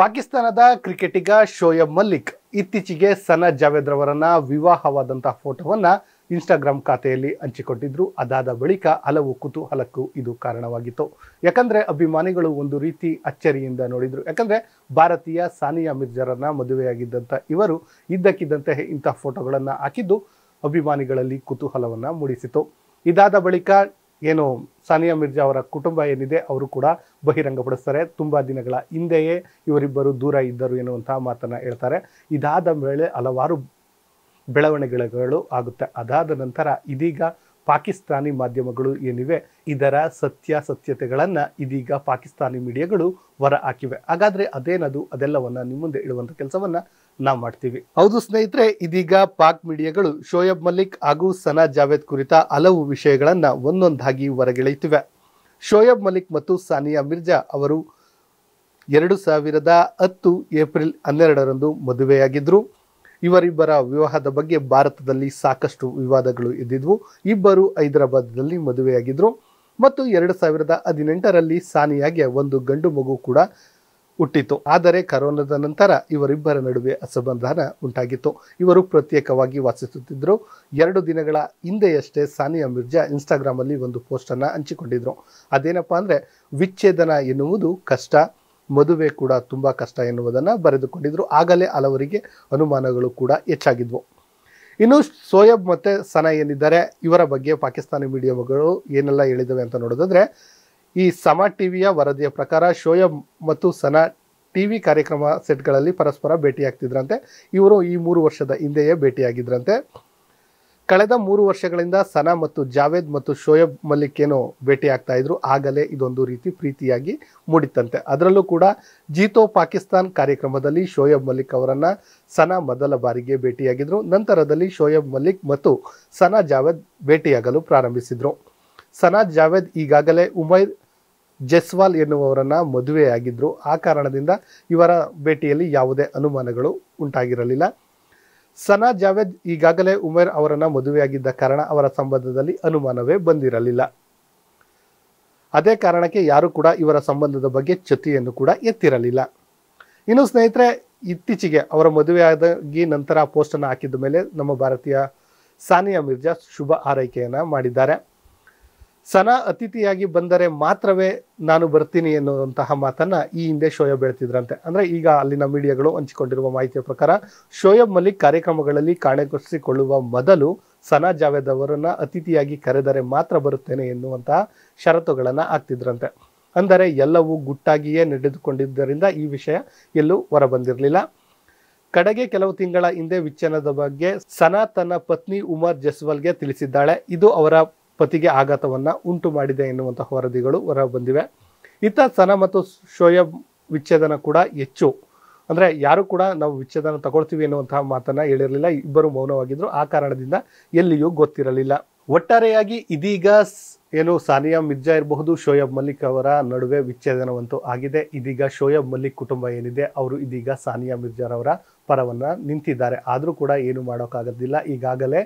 ಪಾಕಿಸ್ತಾನದ ಕ್ರಿಕೆಟಿಗ ಶೋಯಬ್ ಮಲ್ಲಿಕ್ ಇತ್ತೀಚೆಗೆ ಸನ ಜಾವೇದ್ ರವರನ್ನ ವಿವಾಹವಾದಂತಹ ಫೋಟೋವನ್ನ ಇನ್ಸ್ಟಾಗ್ರಾಮ್ ಖಾತೆಯಲ್ಲಿ ಹಂಚಿಕೊಟ್ಟಿದ್ರು ಅದಾದ ಬಳಿಕ ಹಲವು ಕುತೂಹಲಕ್ಕೂ ಇದು ಕಾರಣವಾಗಿತ್ತು ಯಾಕಂದರೆ ಅಭಿಮಾನಿಗಳು ಒಂದು ರೀತಿ ಅಚ್ಚರಿಯಿಂದ ನೋಡಿದ್ರು ಯಾಕಂದರೆ ಭಾರತೀಯ ಸಾನಿಯಾ ಮಿರ್ಜಾರನ್ನ ಮದುವೆಯಾಗಿದ್ದಂಥ ಇವರು ಇದ್ದಕ್ಕಿದ್ದಂತೆ ಇಂಥ ಫೋಟೋಗಳನ್ನು ಹಾಕಿದ್ದು ಅಭಿಮಾನಿಗಳಲ್ಲಿ ಕುತೂಹಲವನ್ನು ಮೂಡಿಸಿತು ಇದಾದ ಬಳಿಕ ಏನು ಸಾನಿಯಾ ಮಿರ್ಜಾ ಅವರ ಕುಟುಂಬ ಏನಿದೆ ಅವರು ಕೂಡ ಬಹಿರಂಗಪಡಿಸ್ತಾರೆ ತುಂಬ ದಿನಗಳ ಹಿಂದೆಯೇ ಇವರಿಬ್ಬರು ದೂರ ಇದ್ದರು ಎನ್ನುವಂತಹ ಮಾತನ್ನು ಹೇಳ್ತಾರೆ ಇದಾದ ಮೇಲೆ ಹಲವಾರು ಬೆಳವಣಿಗೆಗಳು ಆಗುತ್ತೆ ಅದಾದ ನಂತರ ಇದೀಗ ಪಾಕಿಸ್ತಾನಿ ಮಾಧ್ಯಮಗಳು ಏನಿವೆ ಇದರ ಸತ್ಯಾಸತ್ಯತೆಗಳನ್ನು ಇದೀಗ ಪಾಕಿಸ್ತಾನಿ ಮೀಡಿಯಾಗಳು ಹೊರ ಹಾಕಿವೆ ಹಾಗಾದರೆ ಅದೇನದು ಅದೆಲ್ಲವನ್ನು ನಿಮ್ಮ ಮುಂದೆ ಇಡುವಂಥ ಕೆಲಸವನ್ನು ನಾವು ಮಾಡ್ತೀವಿ ಹೌದು ಸ್ನೇಹಿತರೆ ಇದೀಗ ಪಾಕ್ ಮೀಡಿಯಾಗಳು ಶೋಯಬ್ ಮಲ್ಲಿಕ್ ಹಾಗೂ ಸನಾ ಜಾವೇದ್ ಕುರಿತ ಹಲವು ವಿಷಯಗಳನ್ನು ಒಂದೊಂದಾಗಿ ಹೊರಗೆಳೆಯುತ್ತಿವೆ ಶೋಯಬ್ ಮಲಿಕ್ ಮತ್ತು ಸಾನಿಯಾ ಮಿರ್ಜಾ ಅವರು ಎರಡು ಸಾವಿರದ ಹತ್ತು ಏಪ್ರಿಲ್ ಹನ್ನೆರಡರಂದು ಮದುವೆಯಾಗಿದ್ದರು ಇವರಿಬ್ಬರ ವಿವಾಹದ ಬಗ್ಗೆ ಭಾರತದಲ್ಲಿ ಸಾಕಷ್ಟು ವಿವಾದಗಳು ಇದ್ದಿದ್ವು ಇಬ್ಬರು ಹೈದರಾಬಾದ್ನಲ್ಲಿ ಮದುವೆಯಾಗಿದ್ದರು ಮತ್ತು ಎರಡು ಸಾವಿರದ ಹದಿನೆಂಟರಲ್ಲಿ ಸಾನಿಯಾಗೆ ಒಂದು ಗಂಡು ಮಗು ಕೂಡ ಹುಟ್ಟಿತು ಆದರೆ ಕರೋನಾದ ನಂತರ ಇವರಿಬ್ಬರ ನಡುವೆ ಅಸಮಾಧಾನ ಉಂಟಾಗಿತ್ತು ಇವರು ಪ್ರತ್ಯೇಕವಾಗಿ ವಾಸಿಸುತ್ತಿದ್ದರು ಎರಡು ದಿನಗಳ ಹಿಂದೆಯಷ್ಟೇ ಸಾನಿಯಾ ಮಿರ್ಜಾ ಇನ್ಸ್ಟಾಗ್ರಾಮಲ್ಲಿ ಒಂದು ಪೋಸ್ಟನ್ನು ಹಂಚಿಕೊಂಡಿದ್ದರು ಅದೇನಪ್ಪ ಅಂದರೆ ವಿಚ್ಛೇದನ ಎನ್ನುವುದು ಕಷ್ಟ ಮದುವೆ ಕೂಡ ತುಂಬ ಕಷ್ಟ ಎನ್ನುವುದನ್ನು ಬರೆದುಕೊಂಡಿದ್ದರು ಆಗಲೇ ಹಲವರಿಗೆ ಅನುಮಾನಗಳು ಕೂಡ ಹೆಚ್ಚಾಗಿದ್ವು ಇನ್ನು ಸೋಯಬ್ ಮತ್ತು ಸನಾ ಏನಿದ್ದಾರೆ ಇವರ ಬಗ್ಗೆ ಪಾಕಿಸ್ತಾನಿ ಮೀಡಿಯಾಗಳು ಏನೆಲ್ಲ ಹೇಳಿದವೆ ಅಂತ ನೋಡೋದಾದರೆ ಈ ಟಿ ವಿಯ ವರದಿಯ ಪ್ರಕಾರ ಶೋಯಬ್ ಮತ್ತು ಸನಾ ಟಿ ವಿ ಕಾರ್ಯಕ್ರಮ ಸೆಟ್ಗಳಲ್ಲಿ ಪರಸ್ಪರ ಭೇಟಿಯಾಗ್ತಿದ್ರಂತೆ ಇವರು ಈ ಮೂರು ವರ್ಷದ ಹಿಂದೆಯೇ ಭೇಟಿಯಾಗಿದ್ರಂತೆ ಕಳೆದ ಮೂರು ವರ್ಷಗಳಿಂದ ಸನಾ ಮತ್ತು ಜಾವೇದ್ ಮತ್ತು ಶೋಯಬ್ ಮಲ್ಲಿಕ್ ಏನೋ ಭೇಟಿಯಾಗ್ತಾ ಇದ್ರು ಆಗಲೇ ಇದೊಂದು ರೀತಿ ಪ್ರೀತಿಯಾಗಿ ಮೂಡಿತ್ತಂತೆ ಅದರಲ್ಲೂ ಕೂಡ ಜೀತೋ ಪಾಕಿಸ್ತಾನ್ ಕಾರ್ಯಕ್ರಮದಲ್ಲಿ ಶೋಯಬ್ ಮಲ್ಲಿಕ್ ಅವರನ್ನ ಸನಾ ಮೊದಲ ಬಾರಿಗೆ ಭೇಟಿಯಾಗಿದ್ರು ನಂತರದಲ್ಲಿ ಶೋಯಬ್ ಮಲ್ಲಿಕ್ ಮತ್ತು ಸನಾ ಜಾವೇದ್ ಭೇಟಿಯಾಗಲು ಪ್ರಾರಂಭಿಸಿದ್ರು ಸನಾ ಜಾವೇದ್ ಈಗಾಗಲೇ ಉಮೈರ್ ಜೆಸ್ವಾಲ್ ಎನ್ನುವವರನ್ನ ಮದುವೆಯಾಗಿದ್ರು ಆ ಕಾರಣದಿಂದ ಇವರ ಭೇಟಿಯಲ್ಲಿ ಯಾವುದೇ ಅನುಮಾನಗಳು ಉಂಟಾಗಿರಲಿಲ್ಲ ಸನಾ ಜಾವೇದ್ ಈಗಾಗಲೇ ಉಮೇರ್ ಅವರನ್ನು ಮದುವೆಯಾಗಿದ್ದ ಕಾರಣ ಅವರ ಸಂಬಂಧದಲ್ಲಿ ಅನುಮಾನವೇ ಬಂದಿರಲಿಲ್ಲ ಅದೇ ಕಾರಣಕ್ಕೆ ಯಾರು ಕೂಡ ಇವರ ಸಂಬಂಧದ ಬಗ್ಗೆ ಚ್ಯುತಿಯನ್ನು ಕೂಡ ಎತ್ತಿರಲಿಲ್ಲ ಇನ್ನು ಸ್ನೇಹಿತರೆ ಇತ್ತೀಚೆಗೆ ಅವರ ಮದುವೆಯಾದಾಗಿ ನಂತರ ಪೋಸ್ಟನ್ನು ಹಾಕಿದ ಮೇಲೆ ನಮ್ಮ ಭಾರತೀಯ ಸಾನಿಯಾ ಮಿರ್ಜಾ ಶುಭ ಆರೈಕೆಯನ್ನು ಮಾಡಿದ್ದಾರೆ ಸನಾ ಅತಿಥಿಯಾಗಿ ಬಂದರೆ ಮಾತ್ರವೇ ನಾನು ಬರ್ತೀನಿ ಎನ್ನುವಂತಹ ಮಾತನ್ನ ಈ ಹಿಂದೆ ಶೋಯಬ್ ಹೇಳ್ತಿದ್ರಂತೆ ಅಂದ್ರೆ ಈಗ ಅಲ್ಲಿನ ಮೀಡಿಯಾಗಳು ಹಂಚಿಕೊಂಡಿರುವ ಮಾಹಿತಿಯ ಪ್ರಕಾರ ಶೋಯಬ್ ಮಲ್ಲಿಕ್ ಕಾರ್ಯಕ್ರಮಗಳಲ್ಲಿ ಕಾಣಗೊಳಿಸಿಕೊಳ್ಳುವ ಮೊದಲು ಸನಾ ಜಾವೇದ್ ಅವರನ್ನ ಅತಿಥಿಯಾಗಿ ಕರೆದರೆ ಮಾತ್ರ ಬರುತ್ತೇನೆ ಎನ್ನುವಂತಹ ಷರತ್ತುಗಳನ್ನ ಹಾಕ್ತಿದ್ರಂತೆ ಅಂದರೆ ಎಲ್ಲವೂ ಗುಟ್ಟಾಗಿಯೇ ನಡೆದುಕೊಂಡಿದ್ದರಿಂದ ಈ ವಿಷಯ ಎಲ್ಲೂ ಹೊರಬಂದಿರಲಿಲ್ಲ ಕಡೆಗೆ ಕೆಲವು ತಿಂಗಳ ಹಿಂದೆ ವಿಚ್ಛನದ ಬಗ್ಗೆ ಸನಾ ತನ್ನ ಪತ್ನಿ ಉಮರ್ ಜಸ್ವಾಲ್ಗೆ ತಿಳಿಸಿದ್ದಾಳೆ ಇದು ಅವರ ಪತಿಗೆ ಆಘಾತವನ್ನು ಉಂಟು ಮಾಡಿದೆ ಎನ್ನುವಂತಹ ವರದಿಗಳು ಹೊರ ಬಂದಿವೆ ಇತ್ತ ಸನ ಮತ್ತು ಶೋಯಬ್ ವಿಚ್ಛೇದನ ಕೂಡ ಹೆಚ್ಚು ಅಂದರೆ ಯಾರು ಕೂಡ ನಾವು ವಿಚ್ಛೇದನ ತಗೊಳ್ತೀವಿ ಎನ್ನುವಂತಹ ಮಾತನ್ನು ಹೇಳಿರಲಿಲ್ಲ ಇಬ್ಬರು ಮೌನವಾಗಿದ್ದರು ಆ ಕಾರಣದಿಂದ ಎಲ್ಲಿಯೂ ಗೊತ್ತಿರಲಿಲ್ಲ ಒಟ್ಟಾರೆಯಾಗಿ ಇದೀಗ ಏನು ಸಾನಿಯಾ ಮಿರ್ಜಾ ಇರಬಹುದು ಶೋಯಬ್ ಮಲ್ಲಿಕ್ ಅವರ ನಡುವೆ ವಿಚ್ಛೇದನವಂತೂ ಆಗಿದೆ ಇದೀಗ ಶೋಯಬ್ ಮಲ್ಲಿಕ್ ಕುಟುಂಬ ಏನಿದೆ ಅವರು ಇದೀಗ ಸಾನಿಯಾ ಮಿರ್ಜಾರವರ ಪರವನ್ನು ನಿಂತಿದ್ದಾರೆ ಆದರೂ ಕೂಡ ಏನು ಮಾಡೋಕ್ಕಾಗೋದಿಲ್ಲ ಈಗಾಗಲೇ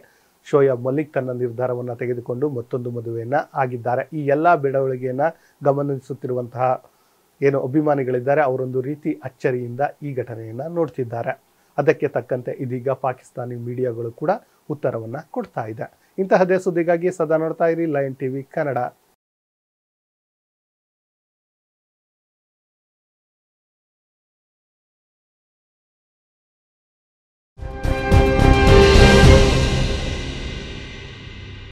ಶೋಯಾ ಮಲ್ಲಿಕ್ ತನ್ನ ನಿರ್ಧಾರವನ್ನು ತೆಗೆದುಕೊಂಡು ಮತ್ತೊಂದು ಮದುವೆಯನ್ನು ಆಗಿದ್ದಾರೆ ಈ ಎಲ್ಲ ಬೆಳವಣಿಗೆಯನ್ನು ಗಮನಿಸುತ್ತಿರುವಂತಹ ಏನು ಅಭಿಮಾನಿಗಳಿದ್ದಾರೆ ಅವರೊಂದು ರೀತಿ ಅಚ್ಚರಿಯಿಂದ ಈ ಘಟನೆಯನ್ನು ನೋಡ್ತಿದ್ದಾರೆ ಅದಕ್ಕೆ ತಕ್ಕಂತೆ ಇದೀಗ ಪಾಕಿಸ್ತಾನಿ ಮೀಡಿಯಾಗಳು ಕೂಡ ಉತ್ತರವನ್ನು ಕೊಡ್ತಾ ಇದೆ ಇಂತಹದೇ ಸುದ್ದಿಗಾಗಿ ಸದಾ ನೋಡ್ತಾ ಇರಿ ಲೈನ್ ಟಿವಿ ಕನ್ನಡ